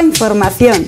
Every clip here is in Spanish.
Información.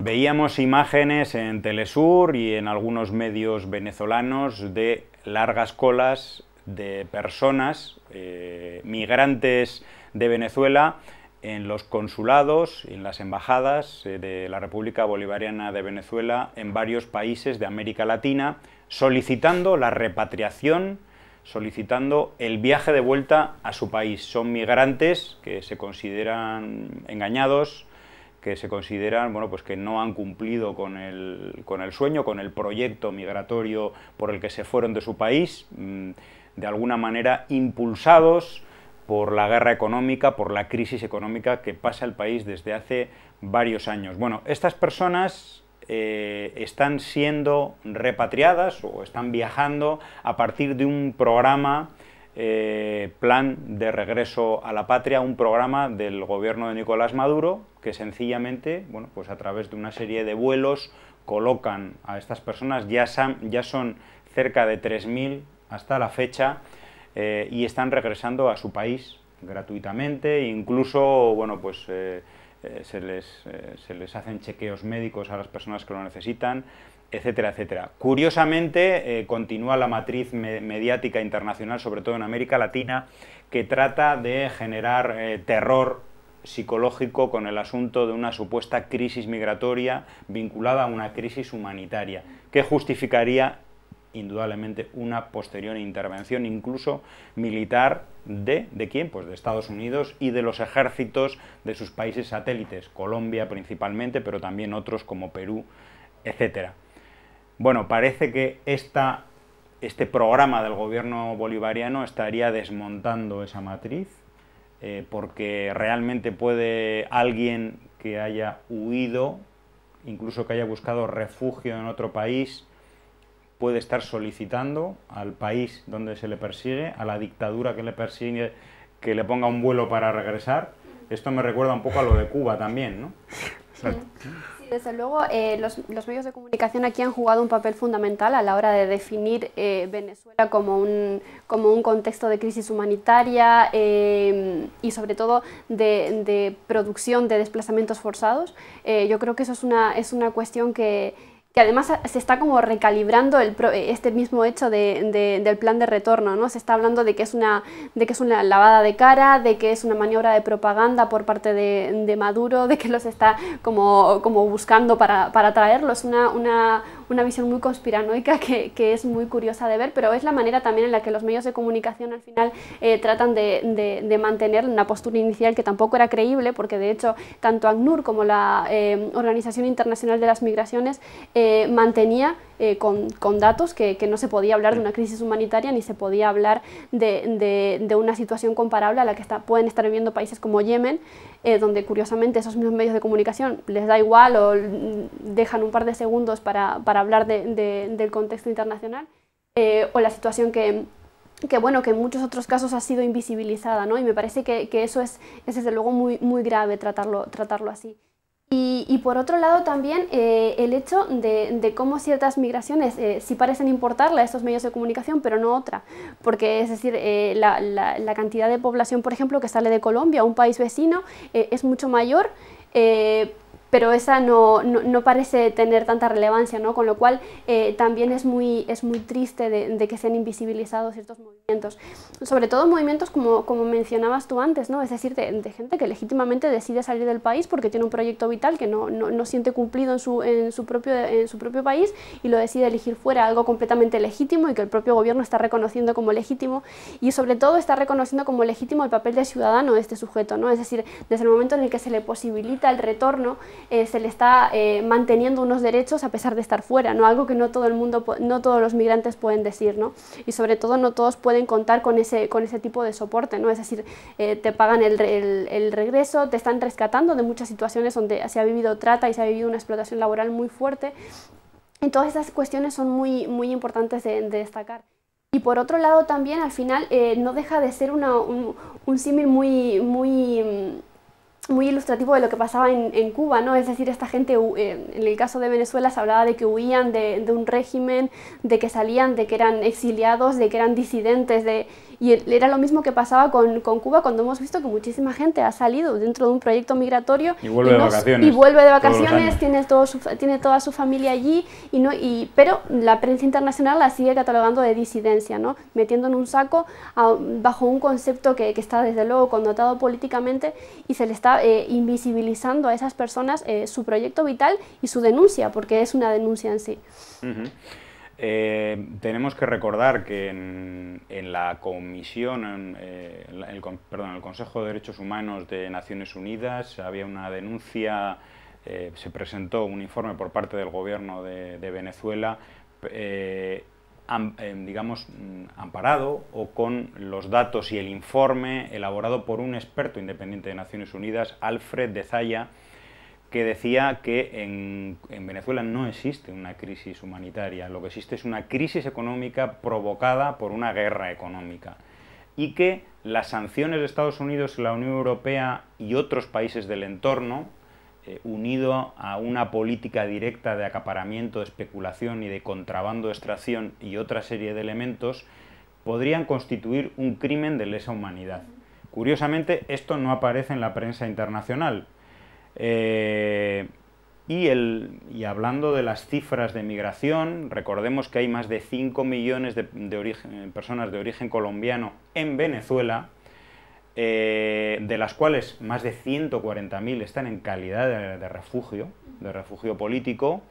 Veíamos imágenes en Telesur y en algunos medios venezolanos de largas colas de personas, eh, migrantes de Venezuela, en los consulados y en las embajadas eh, de la República Bolivariana de Venezuela en varios países de América Latina, solicitando la repatriación, solicitando el viaje de vuelta a su país. Son migrantes que se consideran engañados, que se consideran bueno, pues que no han cumplido con el, con el sueño, con el proyecto migratorio por el que se fueron de su país, mm, de alguna manera impulsados por la guerra económica, por la crisis económica que pasa el país desde hace varios años. Bueno, estas personas eh, están siendo repatriadas o están viajando a partir de un programa, eh, plan de regreso a la patria, un programa del gobierno de Nicolás Maduro, que sencillamente, bueno, pues a través de una serie de vuelos colocan a estas personas, ya, ya son cerca de 3.000 hasta la fecha, eh, y están regresando a su país gratuitamente, incluso, bueno, pues eh, eh, se, les, hacen chequeos médicos a las personas que lo necesitan, etcétera, etcétera. Curiosamente, continúa la matriz mediática internacional, sobre todo en América Latina, que trata de generar terror psicológico con el asunto de una supuesta crisis migratoria vinculada a una crisis humanitaria, que justificaría indudablemente una posterior intervención, incluso militar, de, de quién? Pues de Estados Unidos y de los ejércitos de sus países satélites, Colombia principalmente, pero también otros como Perú, etc. Bueno, parece que esta, este programa del gobierno bolivariano estaría desmontando esa matriz, eh, porque realmente puede alguien que haya huido, incluso que haya buscado refugio en otro país, puede estar solicitando al país donde se le persigue, a la dictadura que le persigue, que le ponga un vuelo para regresar. Esto me recuerda un poco a lo de Cuba también, ¿no? Sí, desde luego eh, los, medios de comunicación aquí han jugado un papel fundamental a la hora de definir eh, Venezuela como un, como un contexto de crisis humanitaria eh, y sobre todo de, de, producción de desplazamientos forzados. yo creo que eso es una, es una cuestión que y además se está como recalibrando el eh, este mismo hecho del plan de retorno, ¿no? Se está hablando de que, es una, de que es una lavada de cara, de que es una maniobra de propaganda por parte de, Maduro, de que los está como, como buscando para, para traerlos, una, una una visión muy conspiranoica que, es muy curiosa de ver, pero es la manera también en la que los medios de comunicación al final eh, tratan de, mantener una postura inicial que tampoco era creíble, porque de hecho tanto ACNUR como la eh, Organización Internacional de las Migraciones eh, mantenía con, datos que, no se podía hablar de una crisis humanitaria ni se podía hablar de, una situación comparable a la que pueden estar viviendo países como Yemen, donde curiosamente esos mismos medios de comunicación les da igual o dejan un par de segundos para hablar del contexto internacional, eh, o la situación que, bueno, que en muchos otros casos ha sido invisibilizada, ¿no? Y me parece que, eso es, es, desde luego muy, muy grave tratarlo, tratarlo así. Y, por otro lado también eh, el hecho de, cómo ciertas migraciones eh, sí parecen importarle a estos medios de comunicación, pero no otra. Porque es decir, eh, la, la, cantidad de población, por ejemplo, que sale de Colombia, un país vecino, es mucho mayor pero esa no, no, no parece tener tanta relevancia, ¿no? con lo cual eh, también es muy, es muy triste de, de, que sean invisibilizados ciertos movimientos, sobre todo movimientos como, como mencionabas tú antes, ¿no? es decir, de, de, gente que legítimamente decide salir del país porque tiene un proyecto vital que no, no, no siente cumplido en su, en, su propio, en su propio país y lo decide elegir fuera, algo completamente legítimo y que el propio gobierno está reconociendo como legítimo y sobre todo está reconociendo como legítimo el papel de ciudadano de este sujeto, ¿no? es decir, desde el momento en el que se le posibilita el retorno, eh, se le está eh, manteniendo unos derechos a pesar de estar fuera, ¿no? algo que no todo el mundo, no todos los migrantes pueden decir, ¿no? y sobre todo no todos pueden contar con ese, con ese tipo de soporte, ¿no? es decir, eh, te pagan el, regreso, te están rescatando de muchas situaciones donde se ha vivido trata y se ha vivido una explotación laboral muy fuerte, y todas esas cuestiones son muy, muy importantes de, destacar. Y por otro lado también, al final, no deja de ser un, símil muy, muy mm, muy ilustrativo de lo que pasaba en, Cuba, ¿no? Es decir, esta gente, eh, en el caso de Venezuela se hablaba de que huían de, un régimen, de que salían, de que eran exiliados, de que eran disidentes, de, y era lo mismo que pasaba con, con Cuba cuando hemos visto que muchísima gente ha salido dentro de un proyecto migratorio y vuelve, de, vacaciones, y vuelve de vacaciones, tiene, todo su, tiene toda su familia allí, y no, y, pero la prensa internacional la sigue catalogando de disidencia, ¿no? Metiendo en un saco bajo un concepto que, que está desde luego connotado políticamente y se le está eh, invisibilizando a esas personas eh, su proyecto vital y su denuncia, porque es una denuncia en sí. Eh, tenemos que recordar que en, la Comisión, en, en el, perdón, el Consejo de Derechos Humanos de Naciones Unidas había una denuncia, se presentó un informe por parte del gobierno de, de Venezuela eh, digamos, mm, amparado o con los datos y el informe elaborado por un experto independiente de Naciones Unidas, Alfred de Zaya, que decía que en, Venezuela no existe una crisis humanitaria, lo que existe es una crisis económica provocada por una guerra económica y que las sanciones de Estados Unidos, la Unión Europea y otros países del entorno eh, unido a una política directa de acaparamiento, de especulación y de contrabando, extracción y otra serie de elementos, podrían constituir un crimen de lesa humanidad. Curiosamente, esto no aparece en la prensa internacional. Eh, y, hablando de las cifras de migración, recordemos que hay más de 5 millones de, eh, personas de origen colombiano en Venezuela, eh, de las cuales más de 140.000 están en calidad de, refugio, de refugio político,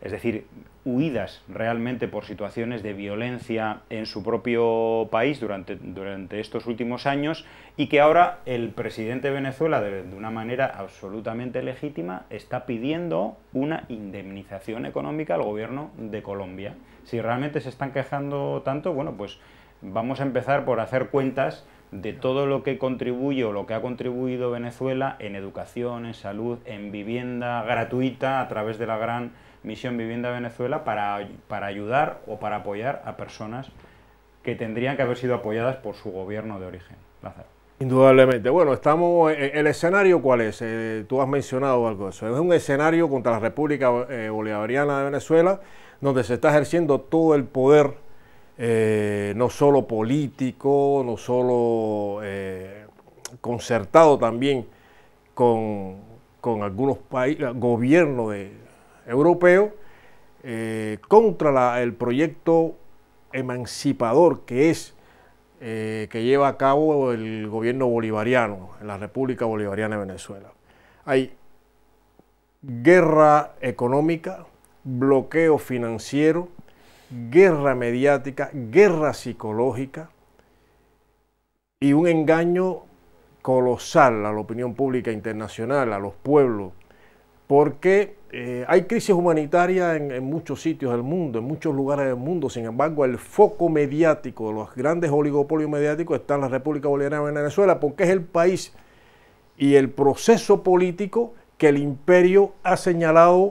es decir, huidas realmente por situaciones de violencia en su propio país durante, durante estos últimos años y que ahora el presidente de Venezuela, de una manera absolutamente legítima, está pidiendo una indemnización económica al gobierno de Colombia. Si realmente se están quejando tanto, bueno, pues vamos a empezar por hacer cuentas de todo lo que contribuye o lo que ha contribuido Venezuela en educación, en salud, en vivienda gratuita a través de la gran misión Vivienda Venezuela para, para ayudar o para apoyar a personas que tendrían que haber sido apoyadas por su gobierno de origen. Indudablemente. Bueno, estamos. ¿El escenario cuál es? Eh, tú has mencionado algo de eso. Es un escenario contra la República eh, Bolivariana de Venezuela, donde se está ejerciendo todo el poder eh, no solo político, no solo eh, concertado también con, algunos países, gobiernos europeos, eh, contra el proyecto emancipador que es que lleva a cabo el gobierno bolivariano en la República Bolivariana de Venezuela. Hay guerra económica, bloqueo financiero, guerra mediática, guerra psicológica y un engaño colosal a la opinión pública internacional, a los pueblos, porque eh, hay crisis humanitaria en, muchos sitios del mundo, en muchos lugares del mundo, sin embargo el foco mediático, los grandes oligopolios mediáticos están en la República Bolivariana de Venezuela, porque es el país y el proceso político que el imperio ha señalado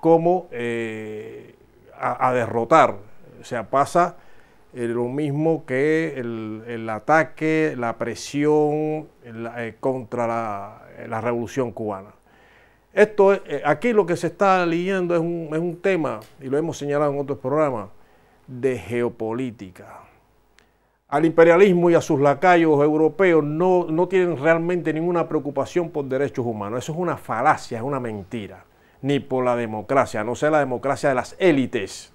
como eh, a, derrotar. O sea, pasa eh, lo mismo que el, ataque, la presión eh, contra eh, la, revolución cubana. Esto, aquí lo que se está leyendo es un, tema, y lo hemos señalado en otros programas, de geopolítica. Al imperialismo y a sus lacayos europeos no tienen realmente ninguna preocupación por derechos humanos. Eso es una falacia, es una mentira ni por la democracia, no sea la democracia de las élites.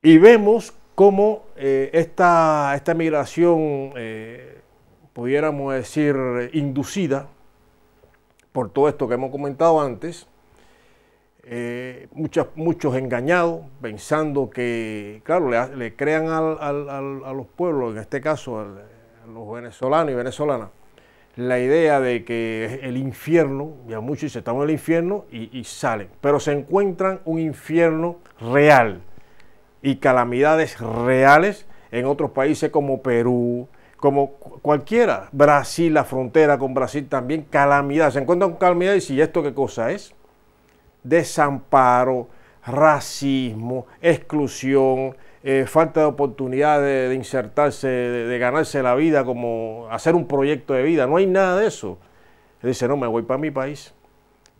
Y vemos cómo eh, esta, migración, eh, pudiéramos decir, inducida por todo esto que hemos comentado antes, eh, muchos engañados, pensando que, claro, le, crean a los pueblos, en este caso a los venezolanos y venezolanas, la idea de que el infierno, ya muchos dicen, estamos en el infierno y, salen, pero se encuentran un infierno real y calamidades reales en otros países como Perú, como cualquiera, Brasil, la frontera con Brasil también, calamidades, se encuentran calamidades y esto qué cosa es, desamparo, racismo, exclusión, eh, falta de oportunidad de, insertarse, de, ganarse la vida, como hacer un proyecto de vida. No hay nada de eso. Él dice, no, me voy para mi país.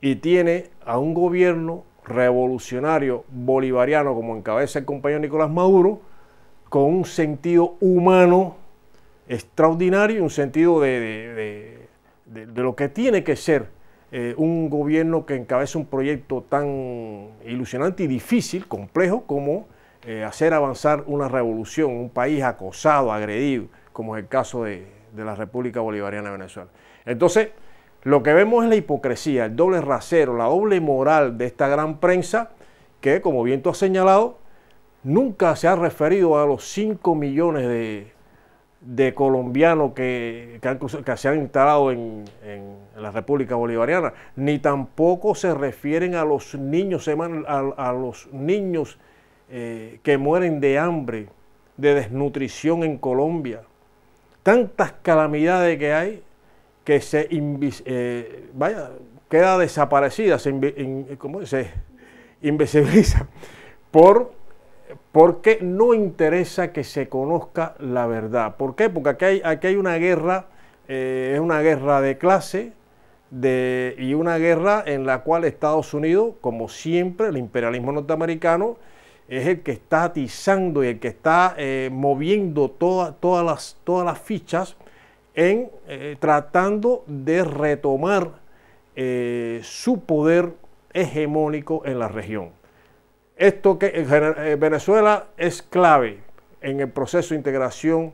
Y tiene a un gobierno revolucionario bolivariano, como encabeza el compañero Nicolás Maduro, con un sentido humano extraordinario un sentido de, lo que tiene que ser eh, un gobierno que encabeza un proyecto tan ilusionante y difícil, complejo, como eh, hacer avanzar una revolución, un país acosado, agredido, como es el caso de, la República Bolivariana de Venezuela. Entonces, lo que vemos es la hipocresía, el doble rasero, la doble moral de esta gran prensa que, como bien tú has señalado, nunca se ha referido a los 5 millones de, colombianos que, se han instalado en, la República Bolivariana, ni tampoco se refieren a los niños, a los niños eh, que mueren de hambre, de desnutrición en Colombia, tantas calamidades que hay que se eh, vaya, queda desaparecida, se, se invisibiliza, por, porque no interesa que se conozca la verdad. ¿Por qué? Porque aquí hay, aquí hay una guerra, eh, es una guerra de clase, y una guerra en la cual Estados Unidos, como siempre, el imperialismo norteamericano, es el que está atizando y el que está eh, moviendo todas, las, todas las fichas en eh, tratando de retomar eh, su poder hegemónico en la región. Esto que Venezuela es clave en el proceso de integración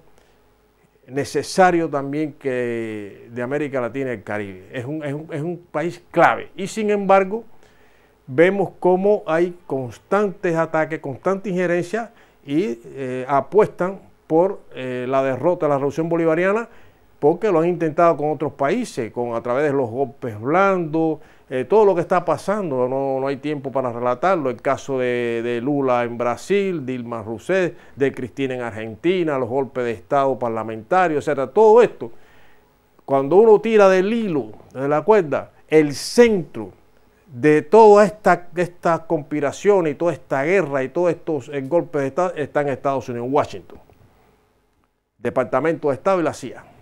necesario también que de América Latina y el Caribe. es un país clave. Y sin embargo, vemos cómo hay constantes ataques, constante injerencia y eh, apuestan por eh, la derrota de la revolución bolivariana porque lo han intentado con otros países, con, a través de los golpes blandos, eh, todo lo que está pasando, no, hay tiempo para relatarlo, el caso de, de, Lula en Brasil, Dilma Rousseff, de Cristina en Argentina, los golpes de Estado parlamentarios, etc. todo esto, cuando uno tira del hilo, de la cuerda, el centro de toda esta, esta conspiración y toda esta guerra y todos estos eh, golpes de Estado está en Estados Unidos, Washington. Departamento de Estado y la CIA.